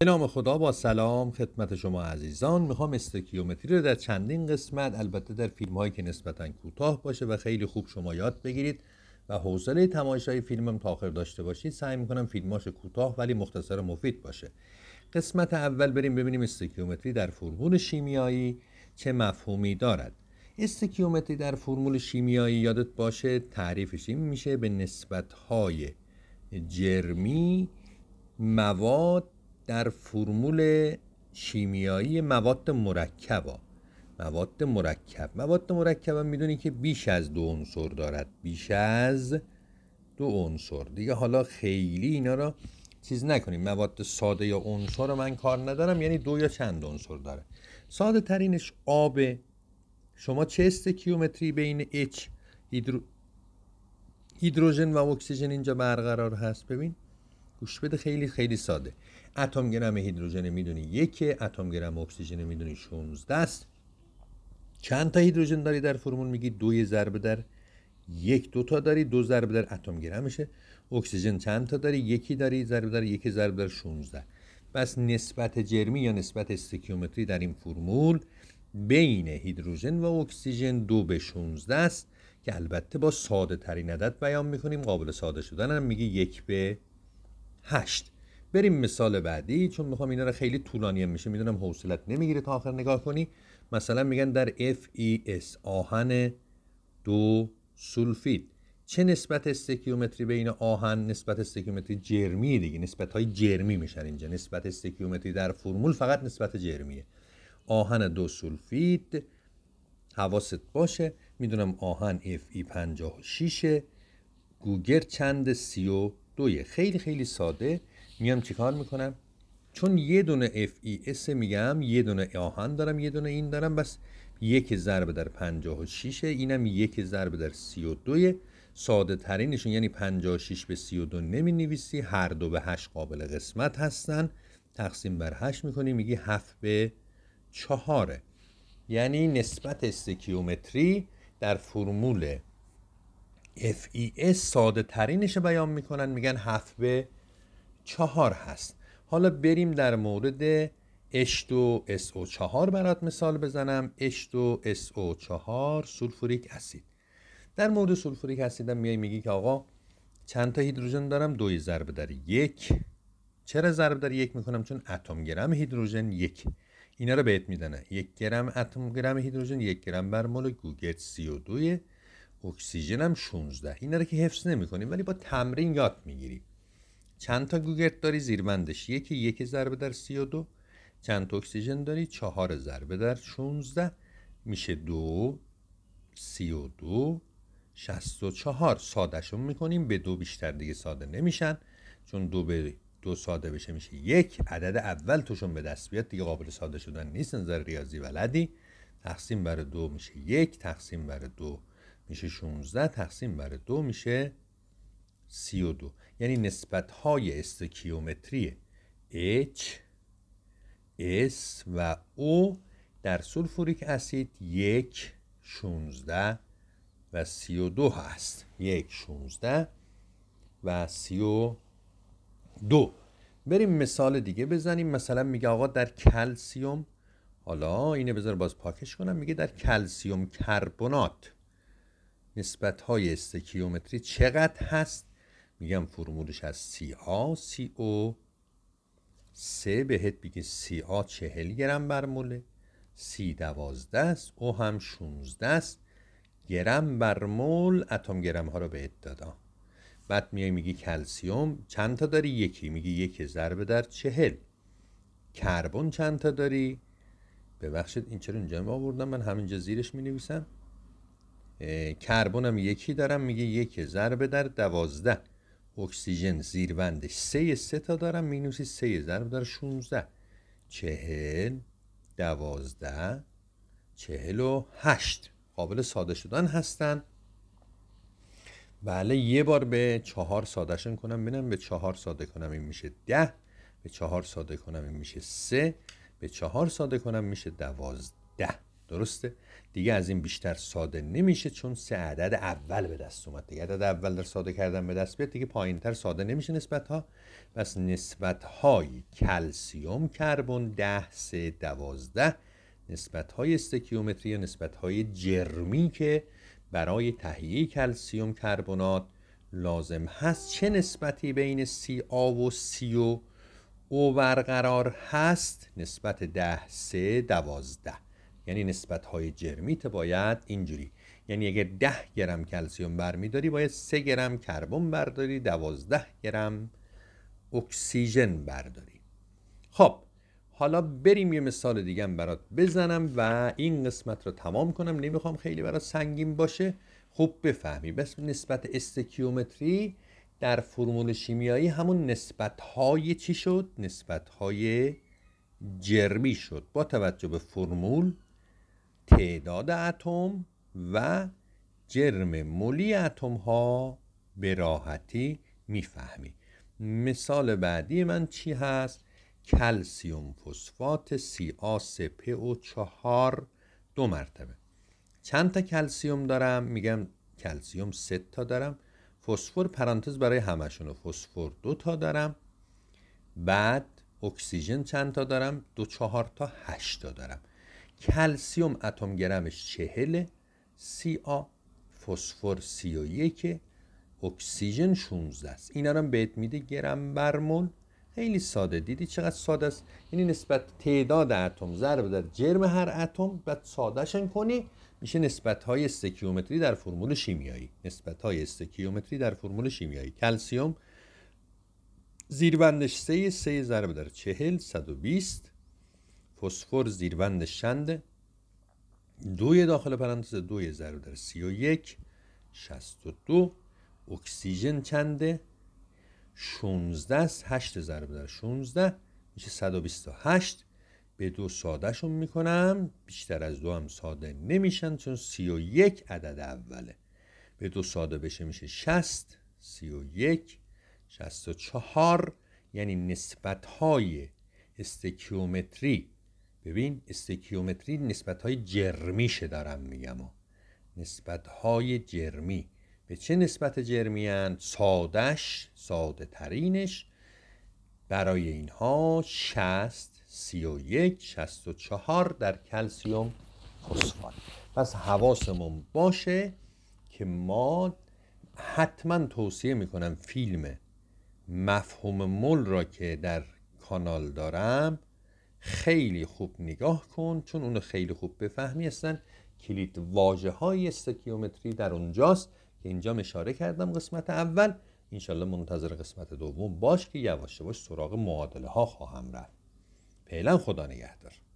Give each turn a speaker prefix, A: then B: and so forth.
A: به نام خدا با سلام خدمت شما عزیزان میخوام استکیومتری رو در چندین قسمت البته در فیلم هایی که نسبتا کوتاه باشه و خیلی خوب شما یاد بگیرید و حوصله تماشای فیلمم تا آخر داشته باشید سعی میکنم فیلماش کوتاه ولی مختصر و مفید باشه قسمت اول بریم ببینیم استکیومتری در فرمول شیمیایی چه مفهومی دارد استکیومتری در فرمول شیمیایی یادت باشه تعریفش این میشه به نسبت های جرمی مواد در فرمول شیمیایی مواد مرکب ها. مواد مرکب مواد مرکب هم میدونی که بیش از دو عنصر دارد بیش از دو عنصر دیگه حالا خیلی اینا را چیز نکنیم مواد ساده یا عنصر رو من کار ندارم یعنی دو یا چند عنصر داره ساده ترینش آب شما چه استکیومتری بین H هیدروژن و اکسیژن اینجا برقرار هست ببین گوش بده خیلی خیلی ساده اتم گرم هیدروژن میدونی یک اتم گرم اکسیژن میدونی 16 است چند تا هیدروژن داری در فرمول میگی دوی ضرب در یک دو تا داری دو ضرب در اتم میشه. اکسیژن چند تا داری یکی داری ضرب در یک ضرب در 16 پس نسبت جرمی یا نسبت استکیومتری در این فرمول بین هیدروژن و اکسیژن دو به 16 است که البته با ساده ترین عدد بیان میکنیم قابل ساده شدن هم میگی یک به 8 بریم مثال بعدی چون میخوام اینا رو خیلی طولانی میشه میدونم حوصلت نمیگیره تا آخر نگاه کنی مثلا میگن در FES آهن دو سولفید چه نسبت استکیومتری این آهن نسبت استکیومتری جرمی دیگه نسبت های جرمی میشن اینجا نسبت استکیومتری در فرمول فقط نسبت جرمیه آهن دو سولفید حواست باشه میدونم آهن FE 56 گوگر چند 32 خیلی خیلی ساده میام چیکار میکنم چون یه دونه اف ای اس میگم یه دونه آهن دارم یه دونه این دارم بس یک ضرب در 56 اینم یک ضرب در 32 ساده ترینشون یعنی 56 به 32 نمی نویسی هر دو به 8 قابل قسمت هستن تقسیم بر 8 میکنی میگی 7 به 4 یعنی نسبت استکیومتری در فرمول FES ساده ترینش بیان میکنن میگن 7 به چهار هست حالا بریم در مورد H2SO4 برات مثال بزنم H2SO4 سولفوریک اسید در مورد سولفوریک اسید هم میای میگی که آقا چند تا هیدروژن دارم دو ضرب در یک چرا ضرب در یک میکنم چون اتم گرم هیدروژن یک اینا رو بهت میدنه یک گرم اتم گرم هیدروژن یک گرم بر مول گوگت سی و دوی اکسیژن هم 16 اینا رو که حفظ نمیکنیم ولی با تمرین یاد میگیری چند تا گوگرت داری زیربندش یکی یکی ضربه در سی و دو چند تا اکسیژن داری چهار ضربه در شونزده میشه دو سی و دو شست و چهار سادهشون میکنیم به دو بیشتر دیگه ساده نمیشن چون دو به دو ساده بشه میشه یک عدد اول توشون به دست بیاد دیگه قابل ساده شدن نیست نظر ریاضی ولدی تقسیم بر دو میشه یک تقسیم بر دو میشه 16 تقسیم بر دو میشه 32 یعنی نسبت های استکیومتری H S و O در سولفوریک اسید 1 16 و 32 هست 1 16 و 32 بریم مثال دیگه بزنیم مثلا میگه آقا در کلسیوم حالا اینه بذار باز پاکش کنم میگه در کلسیوم کربنات نسبت های استکیومتری چقدر هست میگم فرمولش از سی آ سی او سه بهت بگی سی آ چهل گرم بر مله سی دوازده است او هم شونزده است گرم بر مول اتم گرم ها رو بهت دادم بعد میای میگی کلسیوم چند تا داری یکی میگی یک ضربه در چهل کربن چند تا داری ببخشید این چرا اینجا آوردم من همینجا زیرش می نویسم هم یکی دارم میگه یک ضرب در دوازده اکسیژن زیربندش سه سه تا دارم مینوسی سه ضرب در 16 چهل دوازده چهل و هشت قابل ساده شدن هستن بله یه بار به چهار سادهشون کنم بینم به چهار ساده کنم این میشه ده به چهار ساده کنم این میشه سه به چهار ساده کنم میشه دوازده درسته دیگه از این بیشتر ساده نمیشه چون سه عدد اول به دست اومد دیگه عدد اول در ساده کردن به دست بیاد دیگه پایینتر ساده نمیشه نسبت ها پس نسبت های کلسیوم کربن ده سه دوازده نسبت های استکیومتری و نسبت های جرمی که برای تهیه کلسیوم کربنات لازم هست چه نسبتی بین سی آ و سی او برقرار هست نسبت ده سه دوازده یعنی نسبت های جرمیت باید اینجوری یعنی اگه 10 گرم کلسیوم برمیداری باید سه گرم کربن برداری 12 گرم اکسیژن برداری خب حالا بریم یه مثال دیگه برات بزنم و این قسمت رو تمام کنم نمیخوام خیلی برات سنگین باشه خوب بفهمی بس نسبت استکیومتری در فرمول شیمیایی همون نسبت های چی شد؟ نسبت های جرمی شد با توجه به فرمول تعداد اتم و جرم ملی اتم ها به راحتی میفهمید. مثال بعدی من چی هست کلسیوم فسفات سی و چهار دو مرتبه چند تا کلسیوم دارم میگم کلسیوم سه تا دارم فسفر پرانتز برای همشون فسفر دو تا دارم بعد اکسیژن چند تا دارم دو چهار تا هشت تا دارم کلسیوم اتم گرمش چهله سی آ فسفر سی و یکه اکسیژن 16 است اینا رو بهت میده گرم بر مول خیلی ساده دیدی چقدر ساده است یعنی نسبت تعداد اتم ضرب در جرم هر اتم بعد سادهشن کنی میشه نسبت های استکیومتری در فرمول شیمیایی نسبت های استکیومتری در فرمول شیمیایی کلسیوم زیربندش سه سه ضرب در 40 120 فسفر زیروند شند دوی داخل پرانتز دوی ضرب در سی و یک شست و دو اکسیژن چنده 16 است 8 ضرب در شونزده میشه هشت به دو سادهشون میکنم بیشتر از دو هم ساده نمیشن چون یک عدد اوله به دو ساده بشه میشه شست و چهار یعنی نسبت های استکیومتری ببین استکیومتری نسبت های جرمیشه دارم میگم و نسبت های جرمی به چه نسبت جرمی هن؟ سادش ساده ترینش برای اینها 60 31 64 در کلسیوم فسفات پس حواسمون باشه که ما حتما توصیه میکنم فیلم مفهوم مل را که در کانال دارم خیلی خوب نگاه کن چون اونو خیلی خوب بفهمی هستن کلید واجه های استکیومتری در اونجاست که اینجا اشاره کردم قسمت اول انشالله منتظر قسمت دوم باش که یواش یواش سراغ معادله ها خواهم رفت فعلا خدا نگهدار